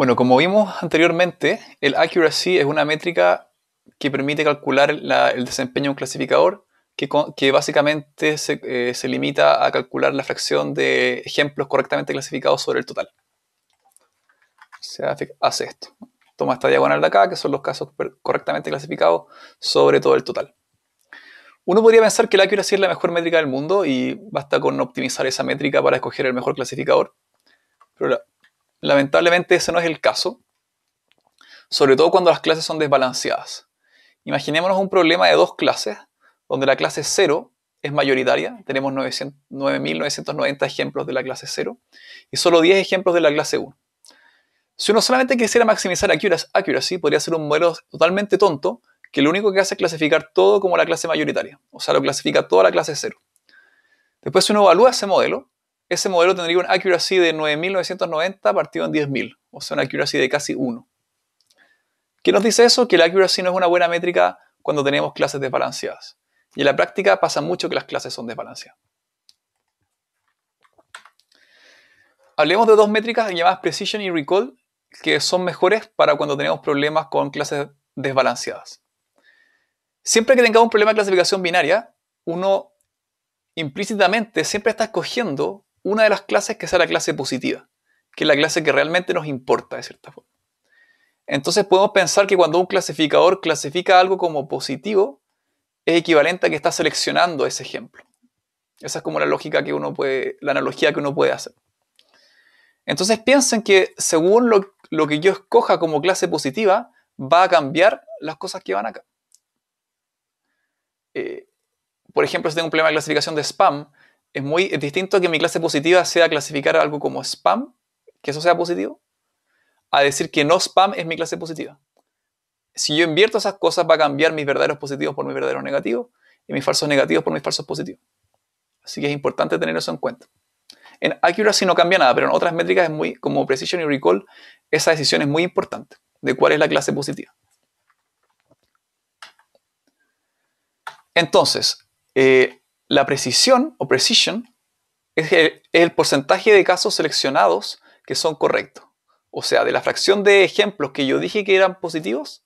Bueno, como vimos anteriormente, el accuracy es una métrica que permite calcular el desempeño de un clasificador que, básicamente eh, se, limita a calcular la fracción de ejemplos correctamente clasificados sobre el total. Se hace esto. Toma esta diagonal de acá, que son los casos correctamente clasificados sobre todo el total. Uno podría pensar que el accuracy es la mejor métrica del mundo y basta con optimizar esa métrica para escoger el mejor clasificador. Pero Lamentablemente ese no es el caso, sobre todo cuando las clases son desbalanceadas. Imaginémonos un problema de dos clases, donde la clase 0 es mayoritaria, tenemos 9.990 ejemplos de la clase 0 y solo 10 ejemplos de la clase 1. Si uno solamente quisiera maximizar accuracy, podría ser un modelo totalmente tonto que lo único que hace es clasificar todo como la clase mayoritaria, o sea, lo clasifica toda la clase 0. Después, si uno evalúa ese modelo, ese modelo tendría un accuracy de 9.990 partido en 10.000, o sea, un accuracy de casi 1. ¿Qué nos dice eso? Que la accuracy no es una buena métrica cuando tenemos clases desbalanceadas. Y en la práctica pasa mucho que las clases son desbalanceadas. Hablemos de dos métricas llamadas Precision y Recall, que son mejores para cuando tenemos problemas con clases desbalanceadas. Siempre que tengamos un problema de clasificación binaria, uno implícitamente siempre está escogiendo una de las clases que sea la clase positiva, que es la clase que realmente nos importa de cierta forma. Entonces podemos pensar que cuando un clasificador clasifica algo como positivo, es equivalente a que está seleccionando ese ejemplo. Esa es como la lógica que uno puede, la analogía que uno puede hacer. Entonces piensen que según lo, que yo escoja como clase positiva, va a cambiar las cosas que van acá. Eh, por ejemplo, si tengo un problema de clasificación de spam, es muy distinto que mi clase positiva sea clasificar algo como spam, que eso sea positivo, a decir que no spam es mi clase positiva. Si yo invierto esas cosas, va a cambiar mis verdaderos positivos por mis verdaderos negativos y mis falsos negativos por mis falsos positivos. Así que es importante tener eso en cuenta. En accuracy no cambia nada, pero en otras métricas es muy, como precision y recall, esa decisión es muy importante de cuál es la clase positiva. Entonces, eh, la precisión o precision es el, porcentaje de casos seleccionados que son correctos. O sea, de la fracción de ejemplos que yo dije que eran positivos,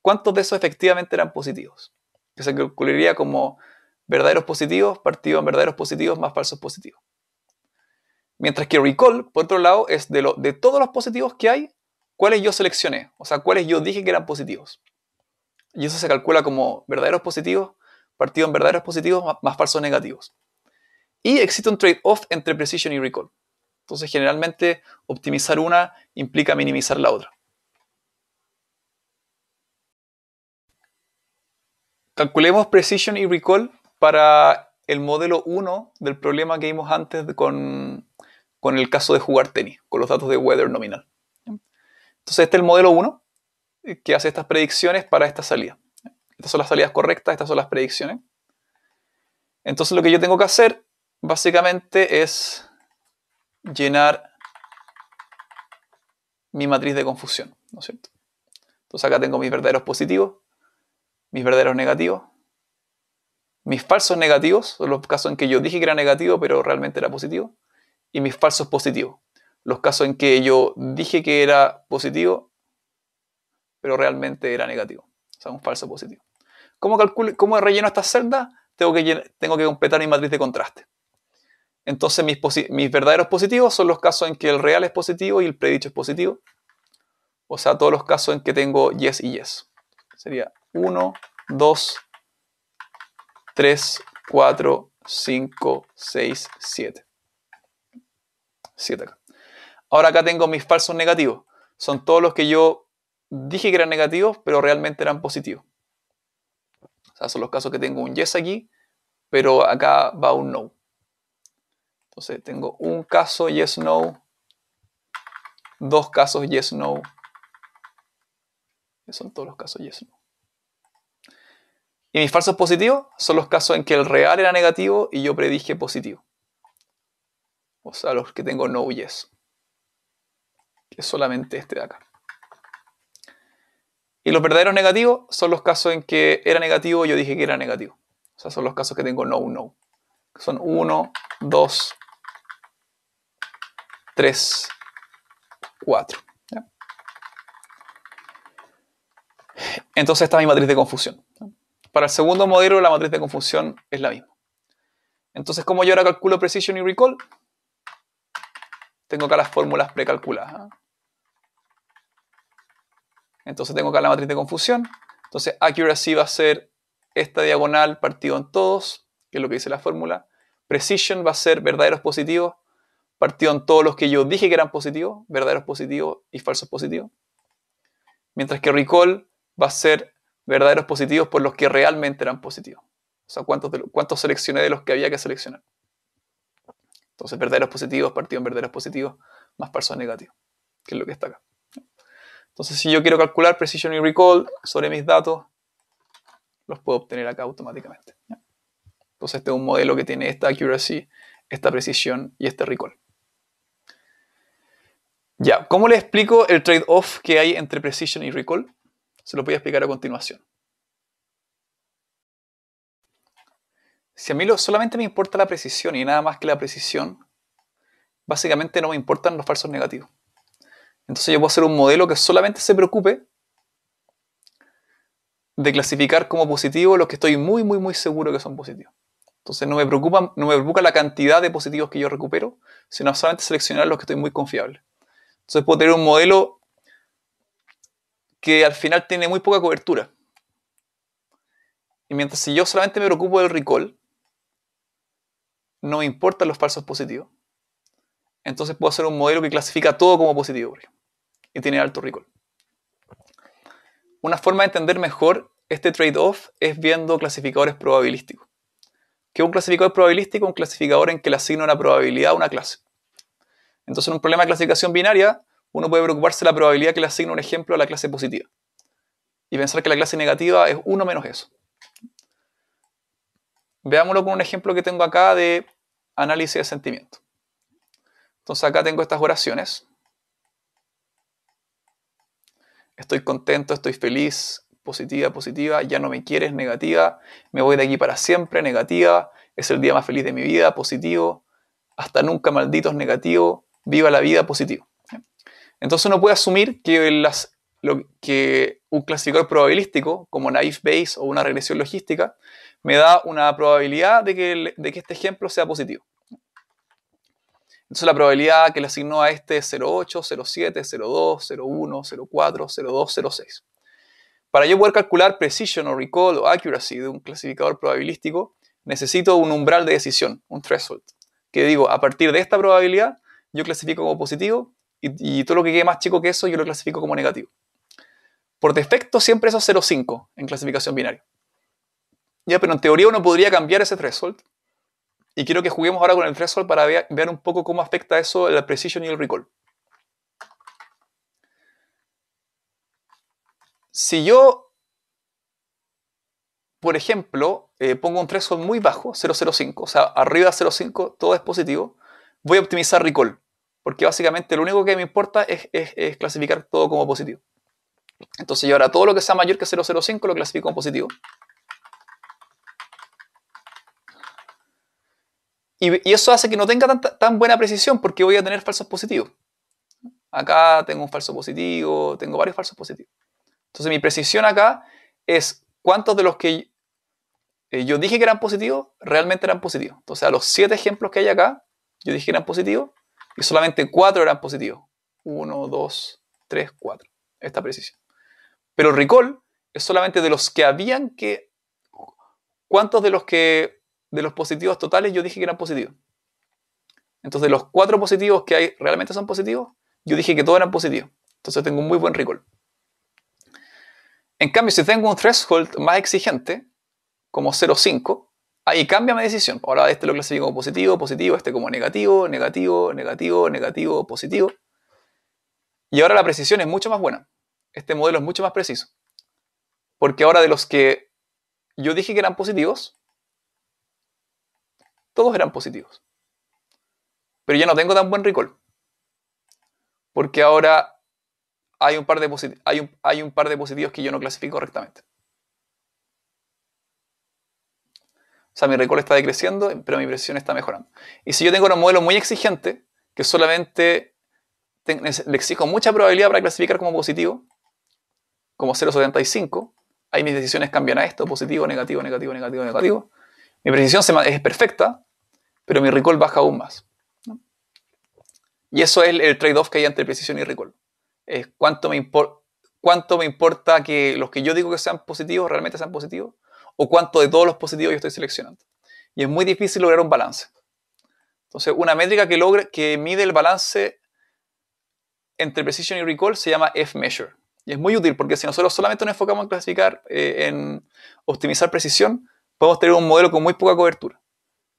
¿cuántos de esos efectivamente eran positivos? Que se calcularía como verdaderos positivos partido en verdaderos positivos más falsos positivos. Mientras que recall, por otro lado, es de, lo, de todos los positivos que hay, cuáles yo seleccioné, o sea, cuáles yo dije que eran positivos. Y eso se calcula como verdaderos positivos partido en verdaderos positivos más, falsos negativos. Y existe un trade-off entre precision y recall. Entonces, generalmente, optimizar una implica minimizar la otra. Calculemos precision y recall para el modelo 1 del problema que vimos antes con, con el caso de jugar tenis, con los datos de weather nominal. Entonces, este es el modelo 1 eh, que hace estas predicciones para esta salida estas son las salidas correctas, estas son las predicciones. Entonces lo que yo tengo que hacer básicamente es llenar mi matriz de confusión, ¿no es cierto? Entonces acá tengo mis verdaderos positivos, mis verdaderos negativos, mis falsos negativos, son los casos en que yo dije que era negativo pero realmente era positivo, y mis falsos positivos, los casos en que yo dije que era positivo pero realmente era negativo, o sea, un falso positivo. ¿Cómo, relleno esta celda? Tengo que, tengo que completar mi matriz de contraste. Entonces mis, mis, verdaderos positivos son los casos en que el real es positivo y el predicho es positivo. O sea, todos los casos en que tengo yes y yes. Sería 1, 2, 3, 4, 5, 6, 7. 7 acá. Ahora acá tengo mis falsos negativos. Son todos los que yo dije que eran negativos, pero realmente eran positivos. O sea, son los casos que tengo un yes aquí, pero acá va un no. Entonces tengo un caso yes, no, dos casos yes, no. Son todos los casos yes, no. Y mis falsos positivos son los casos en que el real era negativo y yo predije positivo. O sea, los que tengo no yes. Que es solamente este de acá. Y los verdaderos negativos son los casos en que era negativo, y yo dije que era negativo. O sea, son los casos que tengo no, no. Son 1, 2, 3, 4. Entonces esta es mi matriz de confusión. Para el segundo modelo la matriz de confusión es la misma. Entonces, ¿cómo yo ahora calculo precision y recall? Tengo acá las fórmulas precalculadas. ¿ah? Entonces tengo acá la matriz de confusión. Entonces accuracy va a ser esta diagonal partido en todos, que es lo que dice la fórmula. Precision va a ser verdaderos positivos, partido en todos los que yo dije que eran positivos, verdaderos positivos y falsos positivos. Mientras que recall va a ser verdaderos positivos por los que realmente eran positivos. O sea, cuántos, de, cuántos seleccioné de los que había que seleccionar. Entonces, verdaderos positivos, partido en verdaderos positivos, más falsos negativos, que es lo que está acá. Entonces, si yo quiero calcular precision y recall sobre mis datos, los puedo obtener acá automáticamente. Entonces, este es un modelo que tiene esta accuracy, esta precisión y este recall. Ya, ¿cómo le explico el trade-off que hay entre precision y recall? Se lo voy a explicar a continuación. Si a mí solamente me importa la precisión y nada más que la precisión, básicamente no me importan los falsos negativos. Entonces yo puedo hacer un modelo que solamente se preocupe de clasificar como positivo los que estoy muy, muy, muy seguro que son positivos. Entonces no me, preocupa, no me preocupa la cantidad de positivos que yo recupero, sino solamente seleccionar los que estoy muy confiable. Entonces puedo tener un modelo que al final tiene muy poca cobertura. Y mientras si yo solamente me preocupo del recall, no me importan los falsos positivos. Entonces puedo hacer un modelo que clasifica todo como positivo. Por y tiene alto recall. Una forma de entender mejor este trade-off es viendo clasificadores probabilísticos. ¿Qué es un clasificador probabilístico? Un clasificador en que le asigna una probabilidad a una clase. Entonces, en un problema de clasificación binaria, uno puede preocuparse de la probabilidad que le asigna un ejemplo a la clase positiva. Y pensar que la clase negativa es 1 menos eso. Veámoslo con un ejemplo que tengo acá de análisis de sentimiento. Entonces acá tengo estas oraciones estoy contento, estoy feliz, positiva, positiva, ya no me quieres, negativa, me voy de aquí para siempre, negativa, es el día más feliz de mi vida, positivo, hasta nunca malditos, negativo, viva la vida, positivo. Entonces uno puede asumir que, las, que un clasificador probabilístico, como naive Bayes o una regresión logística, me da una probabilidad de de que este ejemplo sea positivo. Entonces la probabilidad que le asignó a este es 0,8, 0,7, 0,2, 0,1, 0,4, 0,2, 0,6. Para yo poder calcular precision o recall o accuracy de un clasificador probabilístico, necesito un umbral de decisión, un threshold, que digo, a partir de esta probabilidad, yo clasifico como positivo y, todo lo que quede más chico que eso, yo lo clasifico como negativo. Por defecto siempre eso es 0,5 en clasificación binaria. Ya, pero en teoría uno podría cambiar ese threshold y quiero que juguemos ahora con el threshold para ver, un poco cómo afecta eso la precision y el recall. Si yo, por ejemplo, eh, pongo un threshold muy bajo, 0.05, o sea, arriba de 0.5, todo es positivo, voy a optimizar recall. Porque básicamente lo único que me importa es, es clasificar todo como positivo. Entonces yo ahora todo lo que sea mayor que 0.05 lo clasifico como positivo. Y, eso hace que no tenga tan buena precisión porque voy a tener falsos positivos. Acá tengo un falso positivo, tengo varios falsos positivos. Entonces mi precisión acá es cuántos de los que eh, yo dije que eran positivos realmente eran positivos. Entonces a los siete ejemplos que hay acá, yo dije que eran positivos y solamente cuatro eran positivos. uno dos tres cuatro Esta precisión. Pero recall es solamente de los que habían que... ¿Cuántos de los que de los positivos totales yo dije que eran positivos. Entonces, de los cuatro positivos que hay realmente son positivos, yo dije que todos eran positivos. Entonces, tengo un muy buen recall. En cambio, si tengo un threshold más exigente, como 0,5, ahí cambia mi decisión. Ahora este lo clasifico como positivo, positivo, este como negativo, negativo, negativo, negativo, positivo. Y ahora la precisión es mucho más buena. Este modelo es mucho más preciso. Porque ahora de los que yo dije que eran positivos, todos eran positivos. Pero ya no tengo tan buen recall. Porque ahora hay un par de, hay un, par de positivos que yo no clasifico correctamente. O sea, mi recall está decreciendo, pero mi precisión está mejorando. Y si yo tengo un modelo muy exigente, que solamente le exijo mucha probabilidad para clasificar como positivo, como 0.75, ahí mis decisiones cambian a esto, positivo, negativo, negativo, negativo, negativo. Mi precisión es perfecta, pero mi recall baja aún más. Y eso es el, trade-off que hay entre precisión y recall. Es cuánto me, cuánto me importa que los que yo digo que sean positivos realmente sean positivos, o cuánto de todos los positivos yo estoy seleccionando. Y es muy difícil lograr un balance. Entonces, una métrica que, logre, que mide el balance entre precisión y recall se llama F-measure. Y es muy útil porque si nosotros solamente nos enfocamos en clasificar, eh, en optimizar precisión, podemos tener un modelo con muy poca cobertura.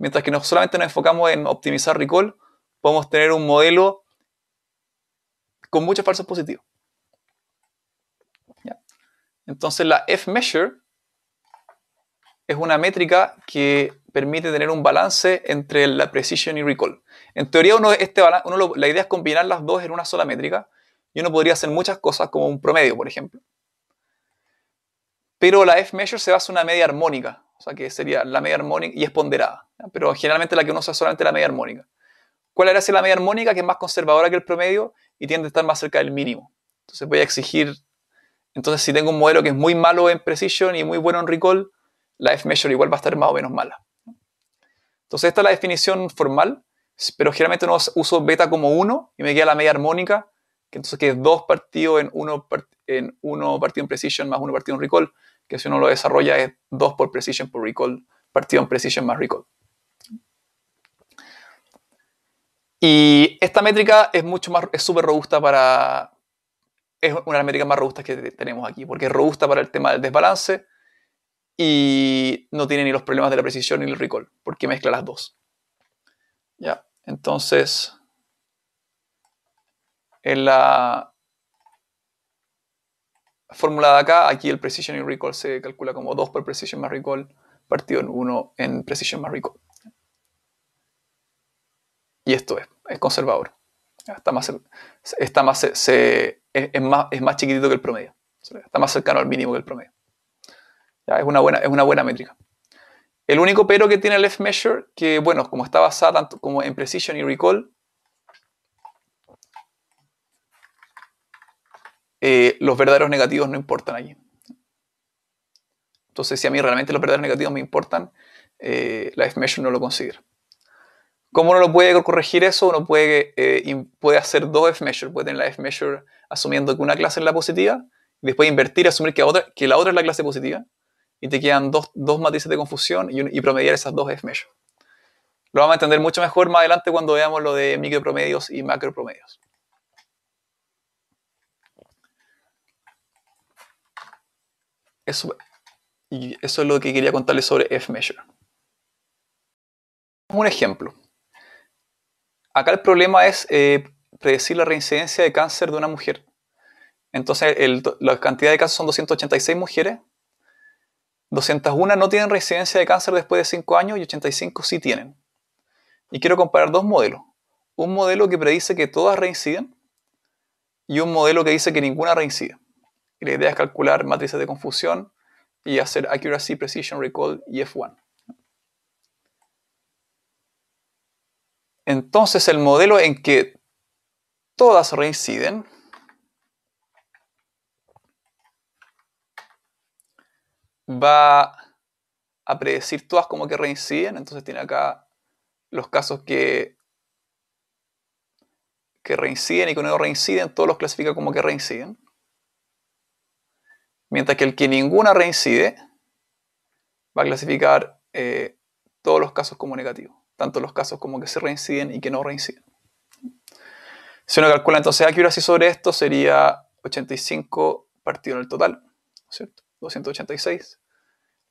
Mientras que no solamente nos enfocamos en optimizar recall, podemos tener un modelo con muchos falsos positivos. Entonces la F-measure es una métrica que permite tener un balance entre la precision y recall. En teoría, uno, este la idea es combinar las dos en una sola métrica y uno podría hacer muchas cosas como un promedio, por ejemplo. Pero la F-measure se basa en una media armónica, o sea que sería la media armónica y es ponderada pero generalmente la que uno usa solamente la media armónica. ¿Cuál era la media armónica que es más conservadora que el promedio y tiende a estar más cerca del mínimo? Entonces voy a exigir, entonces si tengo un modelo que es muy malo en precision y muy bueno en recall, la F-measure igual va a estar más o menos mala. Entonces esta es la definición formal, pero generalmente no uso beta como 1 y me queda la media armónica, que entonces que es 2 partido en 1 en uno partido en precision más 1 partido en recall, que si uno lo desarrolla es 2 por precision por recall, partido en precision más recall. Y esta métrica es mucho más, súper robusta para, es una de las métricas más robustas que tenemos aquí, porque es robusta para el tema del desbalance y no tiene ni los problemas de la precisión ni el recall, porque mezcla las dos. Ya, entonces, en la fórmula de acá, aquí el precision y recall se calcula como 2 por precision más recall partido en 1 en precision más recall y esto es, es conservador. Está más, está más, es, más, es más chiquitito que el promedio. Está más cercano al mínimo que el promedio. Es, una buena, es una buena métrica. El único pero que tiene el F-Measure, que bueno, como está basada tanto como en precision y recall, eh, los verdaderos negativos no importan allí. Entonces, si a mí realmente los verdaderos negativos me importan, eh, la F-Measure no lo considera. ¿Cómo uno lo puede corregir eso? Uno puede, eh, puede hacer dos F-measure. Puede tener la F-measure asumiendo que una clase es la positiva, y después invertir, asumir que, la otra es la clase positiva, y te quedan dos, dos matices de confusión y, promediar esas dos F-measure. Lo vamos a entender mucho mejor más adelante cuando veamos lo de micropromedios y macropromedios. Eso, eso es lo que quería contarles sobre F-measure. Un ejemplo. Acá el problema es eh, predecir la reincidencia de cáncer de una mujer. Entonces, la cantidad de casos son 286 mujeres. 201 no tienen reincidencia de cáncer después de 5 años y 85 sí tienen. Y quiero comparar dos modelos. Un modelo que predice que todas reinciden y un modelo que dice que ninguna reincide. Y la idea es calcular matrices de confusión y hacer accuracy, precision, recall y F1. Entonces el modelo en que todas reinciden va a predecir todas como que reinciden. Entonces tiene acá los casos que, que reinciden y que no reinciden, todos los clasifica como que reinciden. Mientras que el que ninguna reincide va a clasificar eh, todos los casos como negativos tanto los casos como que se reinciden y que no reinciden. Si uno calcula entonces aquí, accuracy sobre esto, sería 85 partido en el total, ¿cierto? 286.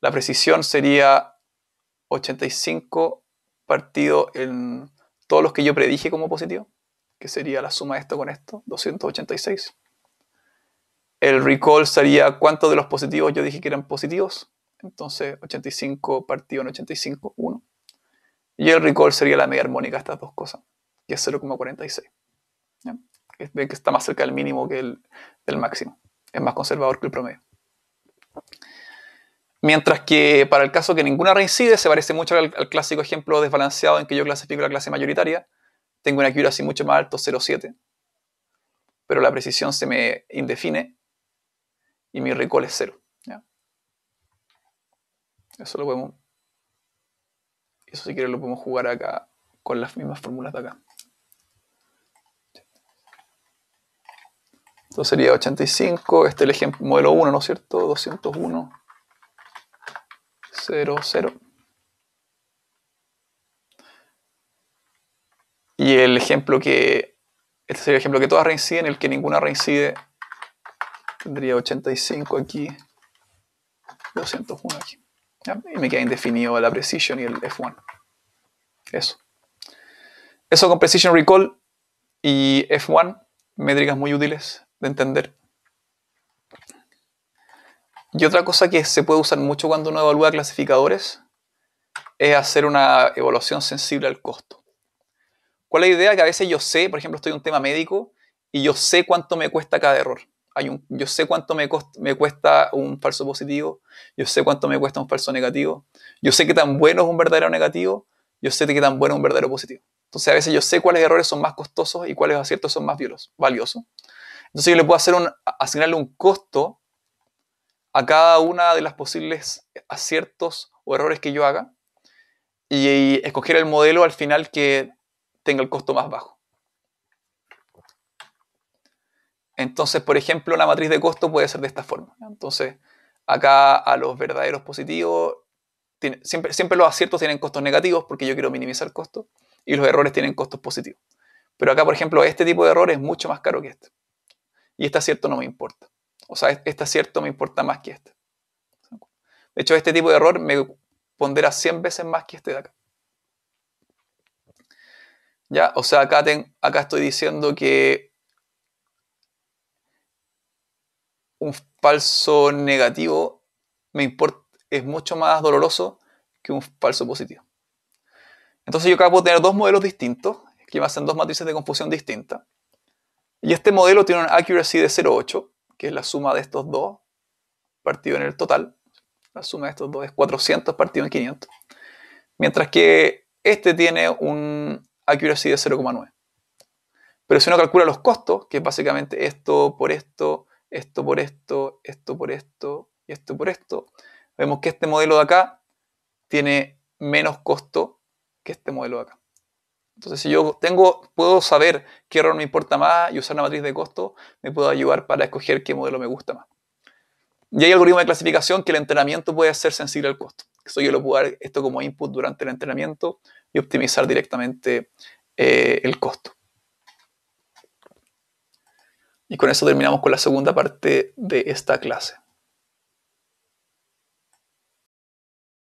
La precisión sería 85 partido en todos los que yo predije como positivo, que sería la suma de esto con esto, 286. El recall sería cuántos de los positivos yo dije que eran positivos, entonces 85 partido en 85, 1. Y el recall sería la media armónica de estas dos cosas, que es 0,46. que está más cerca del mínimo que el, del máximo. Es más conservador que el promedio. Mientras que para el caso que ninguna reincide, se parece mucho al, clásico ejemplo desbalanceado en que yo clasifico la clase mayoritaria. Tengo una así mucho más alto, 0,7. Pero la precisión se me indefine y mi recall es 0. Eso lo podemos eso si quieres lo podemos jugar acá con las mismas fórmulas de acá. Entonces sería 85, este es el ejemplo modelo 1, ¿no es cierto? 201, 0, 0. Y el ejemplo que, este sería el ejemplo que todas reinciden, el que ninguna reincide, tendría 85 aquí, 201 aquí. Y me queda indefinido la precision y el F1. Eso. Eso con precision recall y F1, métricas muy útiles de entender. Y otra cosa que se puede usar mucho cuando uno evalúa clasificadores es hacer una evaluación sensible al costo. ¿Cuál es la idea? Que a veces yo sé, por ejemplo, estoy en un tema médico y yo sé cuánto me cuesta cada error un, yo sé cuánto me, cuesta un falso positivo, yo sé cuánto me cuesta un falso negativo, yo sé qué tan bueno es un verdadero negativo, yo sé qué tan bueno es un verdadero positivo. Entonces a veces yo sé cuáles errores son más costosos y cuáles aciertos son más valiosos. Entonces yo le puedo hacer un, asignarle un costo a cada una de las posibles aciertos o errores que yo haga y escoger el modelo al final que tenga el costo más bajo. Entonces, por ejemplo, la matriz de costo puede ser de esta forma. Entonces, acá a los verdaderos positivos, siempre, los aciertos tienen costos negativos porque yo quiero minimizar costos y los errores tienen costos positivos. Pero acá, por ejemplo, este tipo de error es mucho más caro que este. Y este acierto no me importa. O sea, este acierto me importa más que este. De hecho, este tipo de error me pondera 100 veces más que este de acá. ¿Ya? O sea, acá estoy diciendo que un falso negativo me importa, es mucho más doloroso que un falso positivo. Entonces yo acabo de tener dos modelos distintos, que me hacen dos matrices de confusión distintas. Y este modelo tiene una accuracy de 0,8, que es la suma de estos dos partido en el total. La suma de estos dos es 400 partido en 500. Mientras que este tiene un accuracy de 0,9. Pero si uno calcula los costos, que es básicamente esto por esto, esto por esto, esto por esto y esto por esto, vemos que este modelo de acá tiene menos costo que este modelo de acá. Entonces, si yo tengo, puedo saber qué error me importa más y usar la matriz de costo, me puedo ayudar para escoger qué modelo me gusta más. Y hay algoritmos de clasificación que el entrenamiento puede ser sensible al costo. Eso yo lo puedo dar esto como input durante el entrenamiento y optimizar directamente eh, el costo. Y con eso terminamos con la segunda parte de esta clase.